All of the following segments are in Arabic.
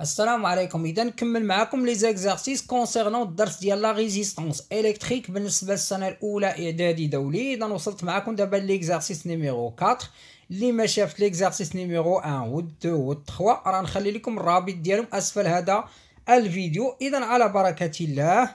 السلام عليكم اذا نكمل معكم لي زيكزارسيس كونسيرنون الدرس ديال لا ريزيستونس الكتريك بالنسبه للسنه الاولى اعدادي دولي اذا وصلت معكم دابا ليكزارسيس نيميرو 4 اللي ما شافت ليكزارسيس نيميرو 1 و 2 و 3 راه نخلي لكم الرابط ديالهم اسفل هذا الفيديو اذا على بركه الله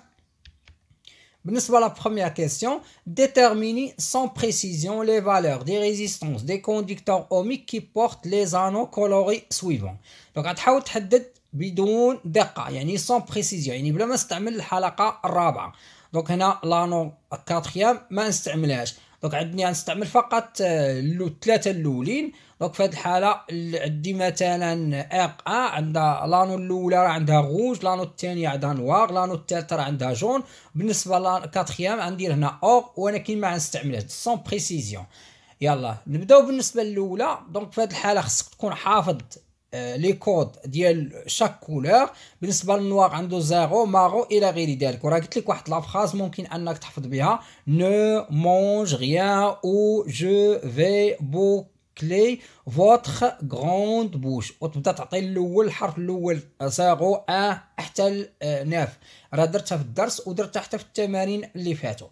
Pour la première question. déterminez sans précision les valeurs des résistances des conducteurs ohmiques qui portent les anneaux colorés suivants. Donc, à va déterminer بدون دقة يعني صم بريسيزيون يعني بلا ما استعمل الحلقة الرابعة دونك هنا لانو quatrième ما نستعملهاش دونك عندني غنستعمل فقط آه، اللو الثلاثه الاولين دونك في هذه الحاله عندي مثلا اق ا عندها لانو الاولى راه عندها غوج لانو الثانيه عندها نوار لانو الثالثه راه عندها جون بالنسبه للكاتريام غندير هنا اور ولكن ما غنستعملهاش سون بريسيزيون يلا نبداو بالنسبه الاولى دونك في هذه الحاله خصك تكون حافظ لي euh, كود ديال شاك كولور بالنسبه للنوار عنده زيرو مارو الى غير ذلك وراه قلت لك واحد لافراز ممكن انك تحفظ بها نو مونج غيان او جو في بو كلي فوتخ غروند بوش وتبدا تعطي الاول الحرف الاول آه، زيرو ا آه، حتى آه، ناف راه درتها في الدرس ودرتها حتى في التمارين اللي فاتوا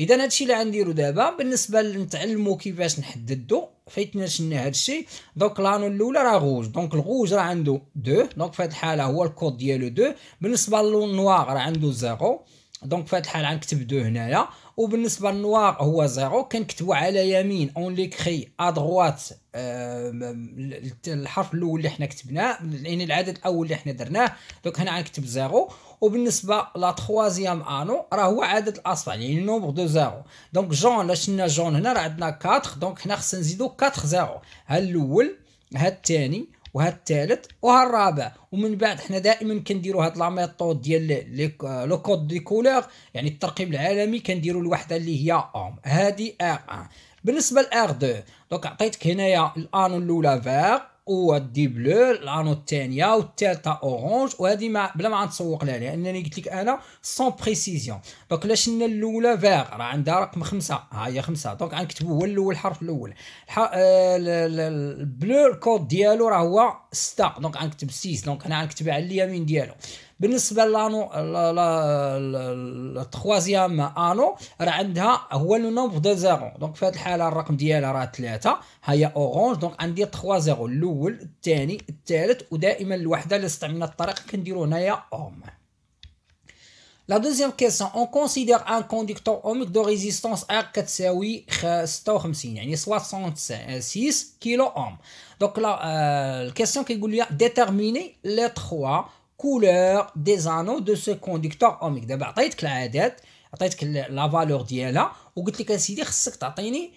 اذا هادشي اللي غنديرو دابا بالنسبه لنتعلمو كيفاش نحددو حيت نشنا هادشي دونك لانو الاولى راه غوج دونك الغوج راه عنده دو دونك في هاد الحاله هو الكود ديالو دو بالنسبه للنوار نوار راه عنده زيرو دونك في الحال غنكتب هنايا وبالنسبه للنوار هو زيرو كنكتبو على يمين اون ليكري ادروات الحرف الاول اللي حنا كتبناه يعني العدد الاول اللي حنا درناه دونك هنا غنكتب زيرو وبالنسبه لا تخوازيام انو راه هو عدد الاصفع يعني نومبر دو زيرو دونك جون لا شلنا جون هنا راه عندنا 4 دونك هنا خصنا نزيدو 4 زيرو ها الاول ها الثاني وهالثالث الرابع ومن بعد حنا دائما كنديروا هاد لا ميثود ديال لو كود دي كولور يعني الترقيم العالمي كنديروا الوحده اللي هي اوم هذه ار 1 بالنسبه لار 2 دونك عطيتك هنايا الان الاولى فيغ دي بلو لانو الثانيه والثالثه اورانج وهذه ما بلا ما نتسوق لها لانني قلت لك انا سون بريسيزيون دونك لا شنا الاولى فيغ راه عندها رقم خمسه ها هي خمسه دونك غنكتبوا هو الاول الحرف الاول البلو الكود ديالو راه هو سته دونك غنكتب سيس دونك انا غنكتبها على اليمين ديالو بالنسبه لانو لا تخوازيام انو راه عندها هو لو نومبر دو زيرو دونك في هذه الحاله الرقم ديالها راه ثلاثه ها هي اورانج دونك عندي 3 زيرو الاول الثاني الثالث ودائما الوحده اللي استعملنا الطريقه كنديرو هنايا اوم لا دوزيام كيسيون اون كونسيدير ان كونديكتور اوميك دو ريزيستونس ار كتساوي 56 يعني 66 كيلو اوم دونك لا الكيسيون كيقول لي ديتيرميني لي 3 كولور دي زانو دو سو كونديكتور اوميك دابا عطيتك العادات عطيتك لا فالور ديالها وقلت لك اسيدي خصك تعطيني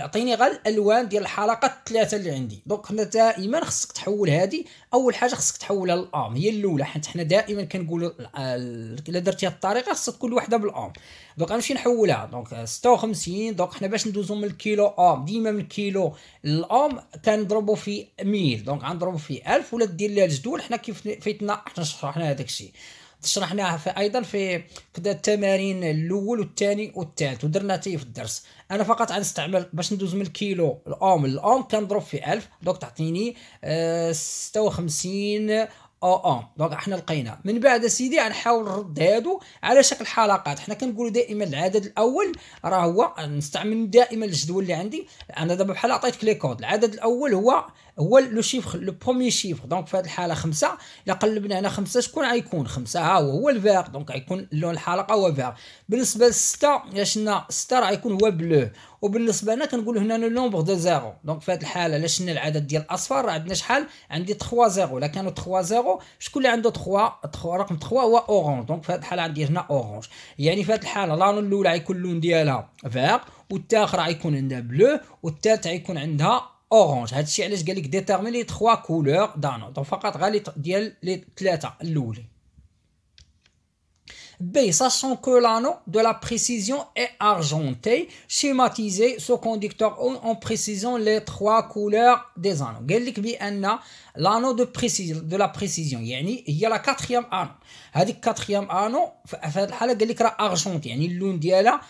اعطيني غير الالوان ديال الحلقات الثلاثه اللي عندي دونك حنا دائما خصك تحول هذه اول حاجه خصك تحولها للام هي الاولى حيت حنا دائما كنقولوا الا درتي درتيها الطريقه خصها تكون وحده بالام دونك غنمشي نحولها دونك 56 دونك حنا باش ندوزو من الكيلو ام ديما من الكيلو للام كنضربوا في ميل دونك غنضربوا في 1000 ولا دير لها الجدول حنا كيف فيتنا حنا شرحنا هذاك الشيء شرحناها في ايضا في في التمارين الاول والثاني والثالث ودرنا تي في الدرس انا فقط غنستعمل باش ندوز من الكيلو الاوم الاوم كنضرب في 1000 دونك تعطيني 56 آه، او او دونك حنا لقينا من بعد سيدي غنحاول نرد هادو على شكل حلقات حنا كنقولوا دائما العدد الاول راه هو نستعمل دائما الجدول اللي عندي انا دابا بحال عطيتك لي كود العدد الاول هو هو لو شيفر لو برومي شيفر دونك في هذه الحاله خمسة الا قلبنا هنا خمسة شكون غيكون خمسة ها هو هو الفيغ دونك غيكون لون الحلقه هو فيغ بالنسبه لستة الا ستة راه غيكون هو بلو وبالنسبه لنا كنقول هنا لو نومبر دو زيرو دونك في هذه الحاله الا شلنا العدد ديال الاصفار راه عندنا شحال عندي 3 زيرو الا كانوا 3 زيرو شكون اللي عنده 3 رقم 3 هو اورانج دونك في هذه الحاله عندي هنا اورانج يعني في هذه الحاله لانون الاولى غيكون اللون ديالها فيغ والتاخر غيكون عندها بلو والثالث غيكون عندها اورانج هادشي علاش قال لك ديتيرميني 3 كولور دانو دونك فقط غير ديال لي ثلاثه الاولين B, sachant que l'anneau de la précision est argenté, schématisez ce conducteur en, précisant les trois couleurs des anneaux. B n l'anneau de, la précision, il y a la quatrième anneau. La quatrième anneau, il y a argenté, il y a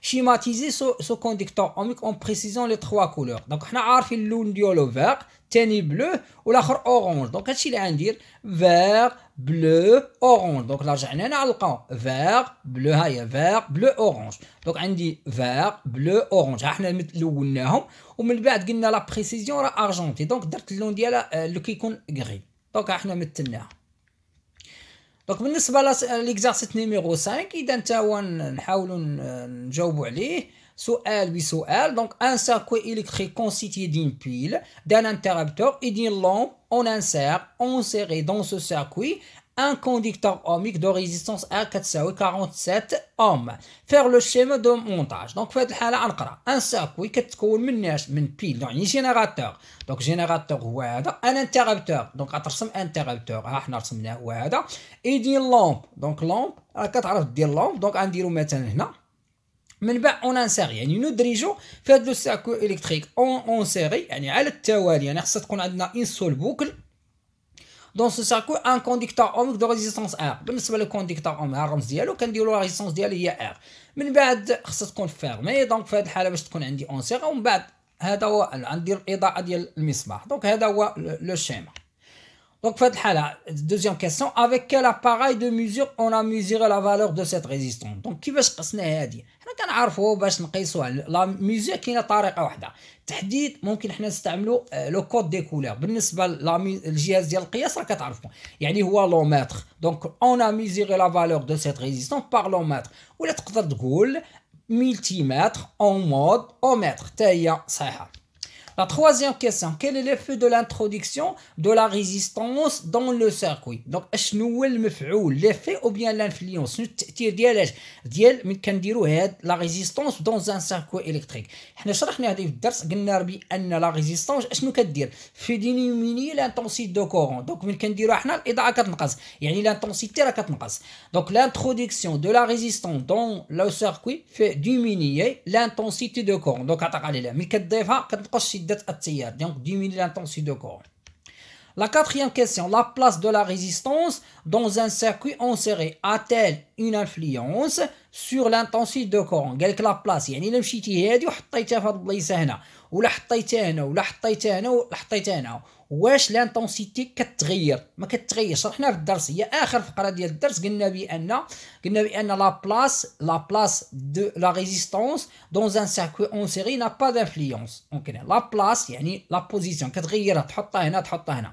Schématisez ce, conducteur en, précisant les trois couleurs. Donc, on a l'un vert, الثاني بلو والاخر اورانج دونك هادشي اللي غندير فيغ بلو اورانج دونك رجعنا هنا نلقاو فيغ بلو ها هي فيغ بلو اورانج دونك عندي فيغ بلو اورانج ها حنا لوناهم ومن بعد قلنا لا بريسيزيون راه ارجونتي دونك درت اللون ديالها اللي كيكون غري دونك ها حنا مثلناها دونك بالنسبه لليكزارسيت نيميرو 5 اذا تا هو نحاولوا نجاوبوا عليه oui, l Donc, un circuit électrique constitué d'une pile, d'un interrupteur et d'une lampe. On insère, on serré dans ce circuit un conducteur ohmique de résistance à 447 ohms. Faire le schéma de montage. Donc, Un circuit qui est composé d'une pile générateur. Donc, générateur هو Un interrupteur. Donc, un interrupteur. Ah, et d'une lampe. Donc, lampe. راك كتعرف lampe. Donc, غنديرو مثلا من بعد اون ان يعني ندرجو في هاد لو ساكو الكتريك اون اون سيري يعني على التوالي يعني خصها تكون عندنا ان سول بوكل دون سو ساكو ان كونديكتور اوميك دو ريزيستونس ار بالنسبه للكونديكتور اوميك الرمز ديالو كنديرو لا ريزيستونس ديالها هي ار من بعد خصها تكون فيرمي دونك في هاد الحاله باش تكون عندي اون سيري ومن بعد هذا هو عندي الاضاءه ديال المصباح دونك هذا هو لو شيما دونك في la الحاله دوزيام Avec افيك appareil de دو ميزور اون ا la valeur de cette résistance Donc, qui va se passer كنعرفوا باش نقيسوا لا ميزيك كاينه طريقه واحده تحديد ممكن حنا نستعملوا آه، لو كود دي كولور بالنسبه للجهاز ديال القياس راه كتعرفوا يعني هو لوميتر دونك اون ا ميزيري لا فالور دو سيت ريزيستون بار لوميتر ولا تقدر تقول ملتي متر اون مود او متر حتى هي صحيحه La troisième question quel est l'effet de l'introduction de la résistance dans le circuit Donc, est-ce nous voulons faire ou l'effet ou bien l'influence nous tire diel euh, diel mukendirohe hein, la résistance dans un circuit électrique. Ne cherchons dit de faire ce que La résistance est ce que nous voulons faire diminuer l'intensité de courant. Donc, mukendirohe nala est dans la quatrième classe. Il y a l'intensité de la quatrième classe. Donc, l'introduction de la résistance dans le circuit fait diminuer l'intensité de courant. Donc, à travers les mille quatre-vingt-quatre classes donc diminuer l'intensité de corps. La quatrième question, la place de la résistance dans un circuit en série a-t-elle une influence sur l'intensité de courant قال لك لا بلاص يعني الا مشيتي هادي وحطيتها في هاد البلايصه هنا ولا حطيتها هنا ولا حطيتها هنا ولا حطيتها هنا واش لانتونسيتي كتغير ما كتغيرش شرحنا في الدرس هي اخر فقره ديال الدرس قلنا بان قلنا بان لا بلاس لا بلاس دو لا ريزيستونس دون ان سيركوي اون سيري نا با دانفلونس دونك لا بلاس يعني لا بوزيسيون كتغيرها تحطها هنا تحطها هنا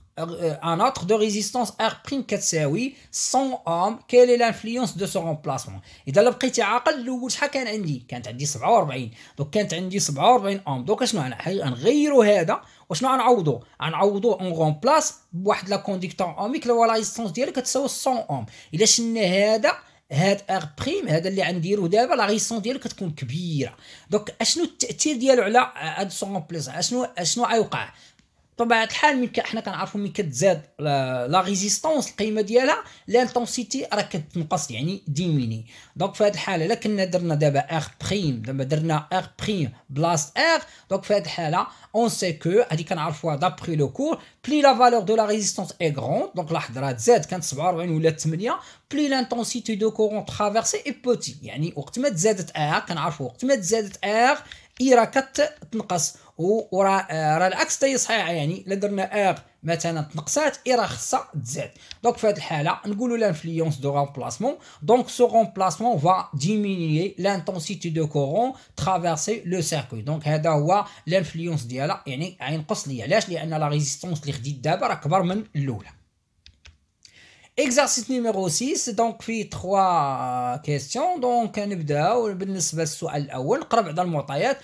Euh, euh, un autre de résistance R' كتساوي 100 اوم كيل اي لانفلونس دو سو رومبلاسمون اذا لبقيتي عاقل الاول شحال كان عندي كانت عندي 47 دوك كانت عندي 47 اوم دوك شنو غنغيروا هذا وشنو غنعوضو غنعوضو اون رومبلاس بواحد لا كونديكتور اوميك اللي هو لا ريزيستونس ديالو كتساوي 100 اوم الا شلنا هذا هاد ار بريم هذا اللي غنديرو دابا لا ريسون ديالو كتكون كبيره دونك اشنو التاثير ديالو على هاد سون بليس اشنو اشنو غيوقع طبيعه الحال من حنا كنعرفوا من كتزاد لا ريزيستونس القيمه ديالها لانتونسيتي راه كتنقص يعني ديميني دونك في هذه الحاله الا كنا درنا دابا ار بريم دابا درنا ار بريم بلاست ار دونك في هذه الحاله اون سي كو هذه كنعرفوها دابري لو كور بلي لا فالور دو لا ريزيستونس اي غروند دونك لاحظ راه تزاد كانت 47 ولات 8 بلي لانتونسيتي دو كورون ترافيرسي اي بوتي يعني وقت ما تزادت ار كنعرفوا وقت ما تزادت ار اي راه كتنقص وراه راه العكس تاهي صحيح يعني الا درنا ار مثلا تنقصات اي راه خصها تزاد دونك في هذه الحاله نقولوا لانفلونس دو رومبلاسمون دونك سو رومبلاسمون فا ديمينيي لانتونسيتي دو كورون ترافيرسي لو سيركوي دونك هذا هو لانفلونس ديالها يعني غينقص ليا علاش لان لا ريزيستونس اللي خديت دابا راه كبر من الاولى اكزرسيس نيميرو 6 دونك فيه 3 كيستيون دونك نبداو بالنسبه للسؤال الاول نقرا بعض المعطيات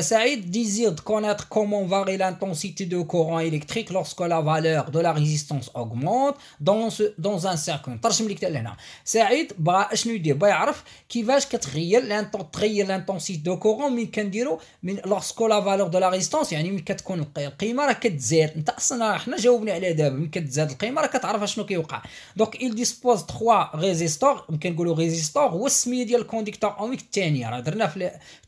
سعيد ديزير دو connaître كومون فاري لانتونسيتي دو كورون électrique lorsque لا valeur دو لا ريزيستونس اوغمونت دون ce, dans un circuit. ترجم لك هنا سعيد بغا اشنو يدير بغا يعرف كيفاش كتغير تغير لانتونسيتي دو كورون مين كنديرو من لوغسكو لا فالور دو لا ريزيستونس يعني مين كتكون القيمه راه كتزاد انت اصلا حنا جاوبنا على دابا مين كتزاد القيمه راه كتعرف اشنو كيوقع دونك il dispose 3 ريزيستور يمكن نقولوا ريزيستور هو السميه ديال الكونديكتور اوميك الثانيه راه درنا في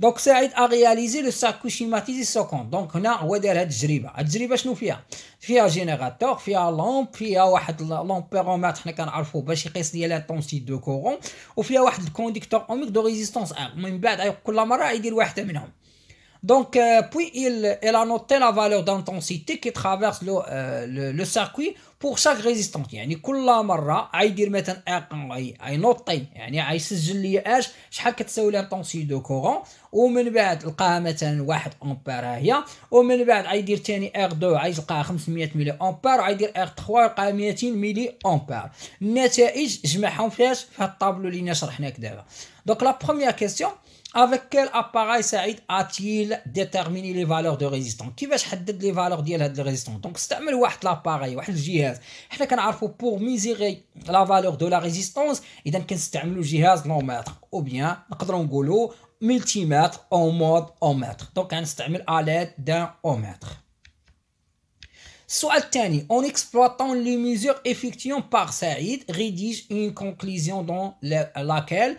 دونك ساعد اغياليزي لو ساكو شيماتيزي سكون دونك هنا هو دار هاد التجربه هاد التجربه شنو فيها فيها جينيراتور فيها لومب فيها واحد لومبيرومات حنا كنعرفو باش يقيس ليا لا دو كورون وفيها واحد الكونديكتور اوميك دو ريزيستونس 1 من بعد كل مره يدير واحده منهم Donc, euh, puis il, il, a noté la valeur d'intensité qui traverse le, euh, le, le, circuit pour chaque résistance. يعني كل مرة غيدير مثلا اي غينوطي يعني غيسجل لي اش شحال كتساوي لانتونسي دو كورون ومن بعد لقاها مثلا واحد امبير ها هي ومن بعد غيدير ثاني دو عايز لقاها 500 ملي امبير غيدير ار تخوا لقاها 200 ملي امبير النتائج جمعهم فيهاش في هاد الطابلو اللي شرحناك دابا دونك لا بروميير كيسيون avec quel appareil Saïd a-t-il déterminé les valeurs de résistance Qui va déterminer les valeurs de résistance Donc, c'est un peu l'appareil, un on Il que pour mesurer la valeur de la résistance, et donc, c'est un peu ou mètre, ou bien, un multimètre en mode ohmètre. Donc, un un à l'aide d'un ohmètre. Soit en exploitant les mesures effectuées par Saïd, rédige une conclusion dans laquelle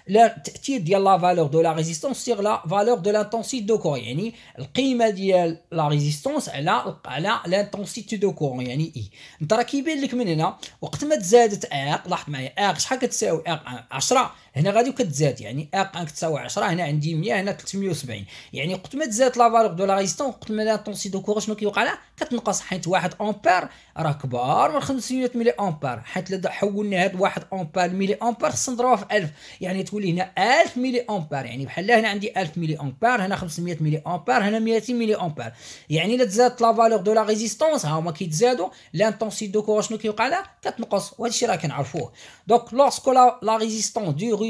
لا تاثير ديال لا فالور دو لا ريزيستونس سيغ لا فالور دو لانتونسيتي دو كور يعني القيمه ديال لا ريزيستونس على على لانتونسيتي دو كور يعني اي انت راه كيبان لك من هنا وقت ما تزادت ار لاحظ معايا ار شحال كتساوي ار 10 هنا غادي كتزاد يعني ان كتساوي 10 هنا عندي 100 هنا 370 يعني قد ما تزاد لا فالور دو لا ريزيستون قد ما لاطونسي دو كور شنو كيوقع لها كتنقص حيت 1 امبير راه كبار من 500 ملي امبير حيت الا حولنا هاد 1 امبير ملي امبير خصنا نضربوها في 1000 يعني تولي هنا 1000 ملي امبير يعني بحال هنا عندي 1000 ملي امبير هنا 500 ملي امبير هنا 200 ملي امبير يعني الا تزادت لا فالور دو لا ريزيستونس ها هما كيتزادوا لانتونسي دو كور شنو كيوقع لها كتنقص وهذا الشيء راه كنعرفوه دونك لوسكو لا ريزيستونس دور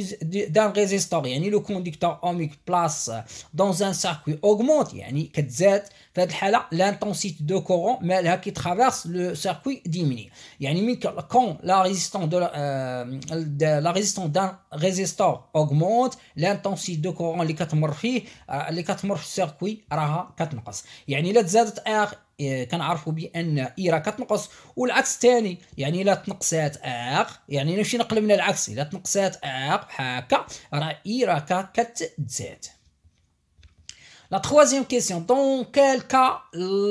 d'un résistor, yani le conducteur ohmique place dans un circuit augmente, yani l'intensité de courant mais là qui traverse le circuit diminue. Yani quand la résistance de, la euh, résistance d'un résistor augmente, l'intensité de courant les catamorphie morphies, euh, les 4 circuit, raha 4 Yani R إيه، كنعرفوا بان ايرا كتنقص والعكس الثاني يعني الا تنقصات اق يعني نمشي من العكس الا تنقصات اق هكا راه ايرا كتزاد لا troisième كيسيون dans quel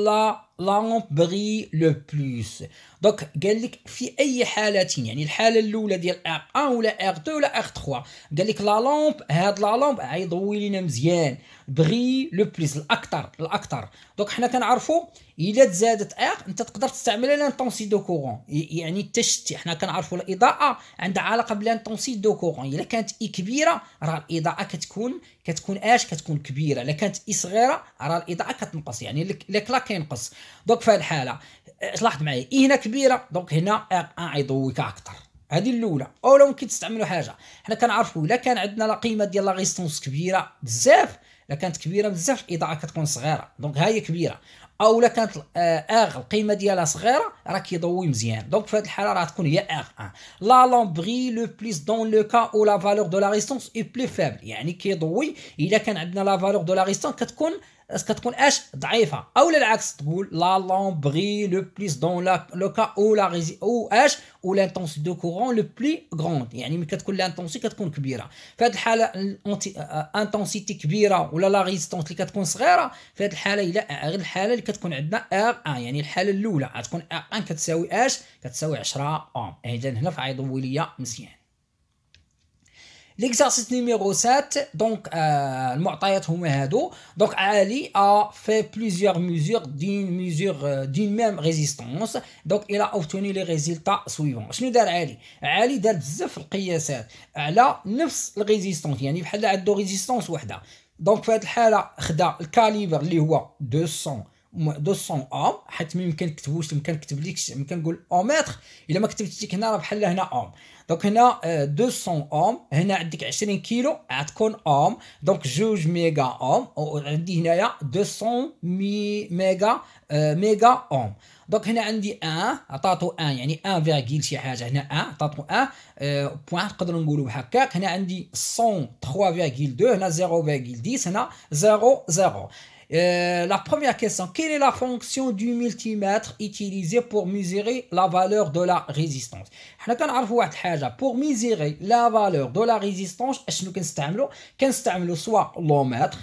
لا بغي لو بلوس دونك قال لك في اي حالتين يعني الحاله الاولى ديال ار 1 ولا ار 2 ولا ار 3 قال لك لا لامب هاد لا لامب عيضوي لينا مزيان بغي لو بلوس الاكثر الاكثر دونك حنا كنعرفوا الا تزادت ار انت تقدر تستعمل لانتونسي دو كورون يعني التشتي حنا كنعرفوا الاضاءه عندها علاقه بلانتونسي دو كورون الا كانت اي كبيره راه الاضاءه كتكون كتكون اش كتكون كبيره الا كانت اي صغيره راه الاضاءه كتنقص يعني لك لا كينقص دونك في هذه الحاله لاحظ معايا اي هنا كبيره دونك هنا غيضويك اكثر هذه الاولى اولا ممكن تستعملوا حاجه حنا كنعرفوا الا كان عندنا لا قيمه ديال لا ريستونس كبيره بزاف الا كانت كبيره بزاف الاضاءه كتكون صغيره دونك ها هي كبيره او الا كانت آه، اغ القيمه ديالها صغيره راه كيضوي مزيان دونك في هذه الحاله راه تكون هي اغ 1 لا لومبغي لو بليس دون لو كا او لا فالور دو لا ريستونس اي بلو فابل يعني كيضوي الا كان عندنا لا فالور دو لا ريستونس كتكون كتكون اش ضعيفه او العكس تقول لا لومبري لو بليس دون لا لو كا او لا ريزي او اش او لانتونسي دو كورون لو بلي غروند يعني ملي كتكون لانتونسي كتكون كبيره في هذه الحاله انتونسيتي آه، كبيره ولا لا ريزيستونس اللي كتكون صغيره في هذه الحاله الى غير الحاله اللي كتكون عندنا ار ان يعني الحاله الاولى غتكون ار ان كتساوي اش كتساوي 10 اوم اذا هنا في عيض مزيان ليكزارسيس نيميرو 7 دونك آه المعطيات هما هادو دونك علي ا في بليزيوغ ميزور دين ميزور دين ميم ريزيستونس دونك الى اوبتوني لي ريزلتا سويفون شنو دار علي علي دار بزاف القياسات على نفس الريزيستونس يعني بحال عندو ريزيستونس وحده دونك في هاد الحاله خدا الكاليبر اللي هو 200 200 اوم حيت ميمكن كتبوش ميمكن كتب ليكش ميمكن نقول اومتر الا ما كتبتش ليك هنا راه بحال هنا اوم دونك هنا 200 اوم هنا عندك 20 كيلو غتكون اوم دونك 2 ميغا اوم وعندي هنايا 200 مي ميغا ميغا اوم دونك هنا عندي 1 عطاتو 1 يعني 1 فيرغيل شي حاجه هنا 1 عطاتو 1 أه بوان نقدروا نقولوا هكاك هنا عندي 100 2 هنا 0 10 هنا 0 0 Euh, la première question, quelle est la fonction du multimètre utilisé pour mesurer la valeur de la résistance Pour mesurer la valeur de la résistance, nous soit l'omètre,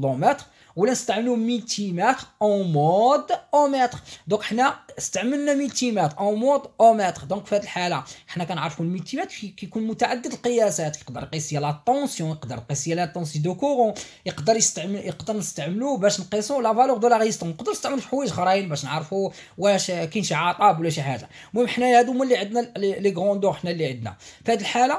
l'omètre, ولا نستعملوا ميتيمات اون مود متر دونك حنا استعملنا ميتيمات اون مود متر دونك في هذه الحاله حنا كنعرفوا الميتيمات كيكون متعدد القياسات يقدر يقيس لا طونسيون يقدر يقيس لا طونسي دو كورون يقدر يستعمل يقدر نستعملو باش نقيسوا لا فالور دو لا ريستون نقدر نستعمل حوايج اخرين باش نعرفوا واش كاين شي عطاب ولا شي حاجه المهم حنا هادو هما اللي عندنا لي غروندور حنا اللي عندنا في هذه الحاله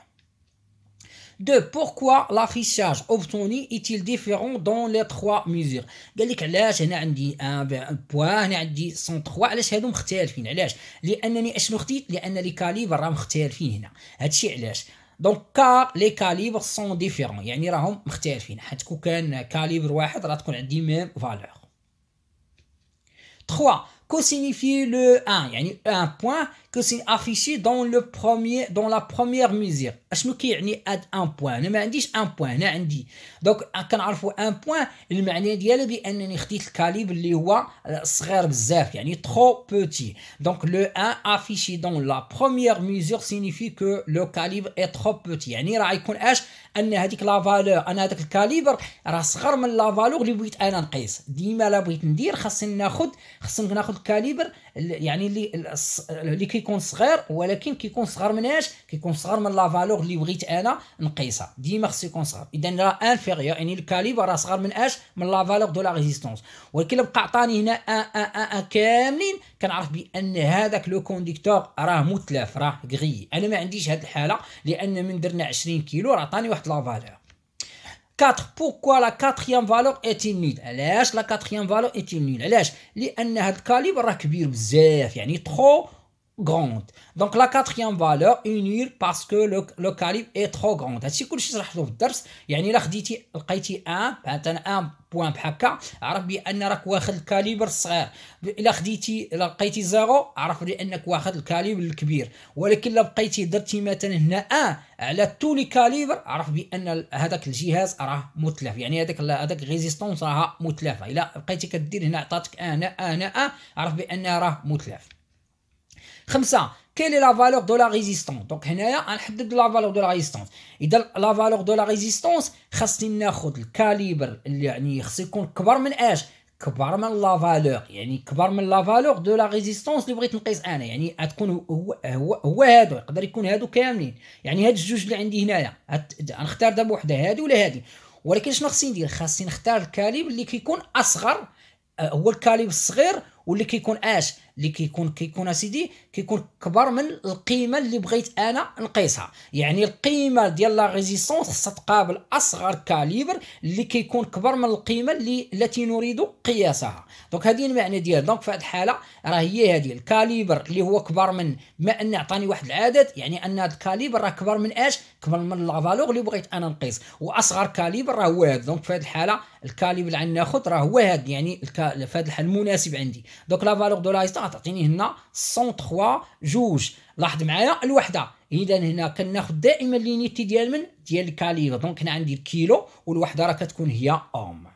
دو Pourquoi l'affichage obtenu est-il différent dans les trois mesures قال لك علاش هنا عندي ان بوان هنا عندي 103 علاش هادو مختلفين علاش لانني اشنو خديت لان لي كاليبر راه مختلفين هنا هادشي علاش دونك كار لي كاليبر سون ديفيرون يعني راهم مختلفين حيت كون كان كاليبر واحد راه تكون عندي ميم فالور 3 que signifie le 1 Il y a un point que c'est affiché dans, le premier, dans la première mesure. Je me dis un point. Je me dis un point. Donc, quand on a un point, le me dis un point. Le calibre qui est trop petit. Donc, le 1 affiché dans la première mesure signifie que le calibre est trop petit. Il y a un la valeur. Il y a calibre qui est la valeur de la à 1. Il y a un calibre qui est la valeur de 8 à 1. كاليبر يعني اللي اللي كيكون صغير ولكن كيكون صغر من ايش كيكون صغر من لا فالور اللي بغيت انا نقيسها ديما خصو يكون صغر اذا راه انفيريور يعني الكاليبر راه صغر من اش من لا فالور دو لا ريزيستونس ولكن بقى عطاني هنا ا كاملين كنعرف بان هذاك لو كونديكتور راه متلف راه غري انا ما عنديش هذه الحاله لان من درنا 20 كيلو راه عطاني واحد لا فالور 4 بوكوا لا كاتريام فالور اتين نول علاش لا كاتريام فالور اتين نول علاش لان هاد الكاليبر راه كبير بزاف يعني تخو grande. دونك la quatrième valeur, unir parce que le, le calibre est هادشي كلشي شرحته في الدرس يعني الا خديتي لقيتي ان مثلا ان بوان بحال هكا عرف بان راك واخد الكاليبر الصغير الا خديتي الا لقيتي زيرو عرف بانك واخد الكاليبر الكبير ولكن الا بقيتي درتي مثلا هنا ان على تو لي كاليبر عرف بان هذاك الجهاز راه متلف يعني هذاك هذاك ريزيستونس راها متلفه الا بقيتي كدير هنا عطاتك ان انا ان عرف بان راه متلف خمسه كيلي لا فالور دو لا ريزيستونس دونك هنايا غنحدد لا فالور دو لا ريزيستونس اذا لا فالور دو لا ريزيستونس خاصني ناخذ الكاليبر اللي يعني خص يكون كبر من اش كبر من لا فالور يعني كبر من لا فالور دو لا ريزيستونس اللي بغيت نقيس انا يعني تكون هو هو هو هادو يقدر يكون هادو كاملين يعني هاد الجوج اللي عندي هنايا نختار دابا وحده هادي ولا هادي ولكن شنو خصني ندير خاصني نختار الكاليبر اللي كيكون اصغر آه، هو الكاليب الصغير واللي كيكون اش اللي كيكون كيكون اسيدي كيكون كبر من القيمه اللي بغيت انا نقيسها يعني القيمه ديال لا ريزيستونس خصها تقابل اصغر كاليبر اللي كيكون كبر من القيمه اللي التي نريد قياسها دونك هذه المعنى ديال دونك في هذه الحاله راه هي هذه الكاليبر اللي هو كبر من بما ان عطاني واحد العدد يعني ان هذا الكاليبر راه كبر من اش كبر من لا فالور اللي بغيت انا نقيس واصغر كاليبر راه هو هذا دونك في هذه الحاله الكاليبر اللي ناخذ راه هو هذا يعني في هذه الحاله المناسب عندي دونك لا فالور دو لا تعطيني هنا 103 جوج لاحظ معايا الوحده اذا هنا كناخذ دائما لينيتي ديال من ديال الكاليبر دونك هنا عندي الكيلو والوحده راه كتكون هي اوم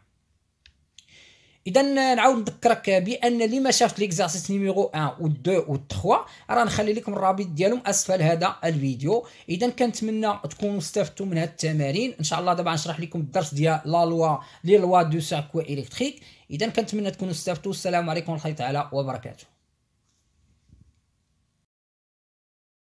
اذا نعاود نذكرك بان اللي ما شافش ليكزارسيس نيميرو 1 و 2 و 3 راه نخلي لكم الرابط ديالهم اسفل هذا الفيديو اذا كنتمنى تكونوا استفدتوا من هذه التمارين ان شاء الله دابا نشرح لكم الدرس ديال لا لوا لي لوا دو سيركو الكتريك اذا كنتمنى تكونوا استفدتوا السلام عليكم ورحمه الله تعالى وبركاته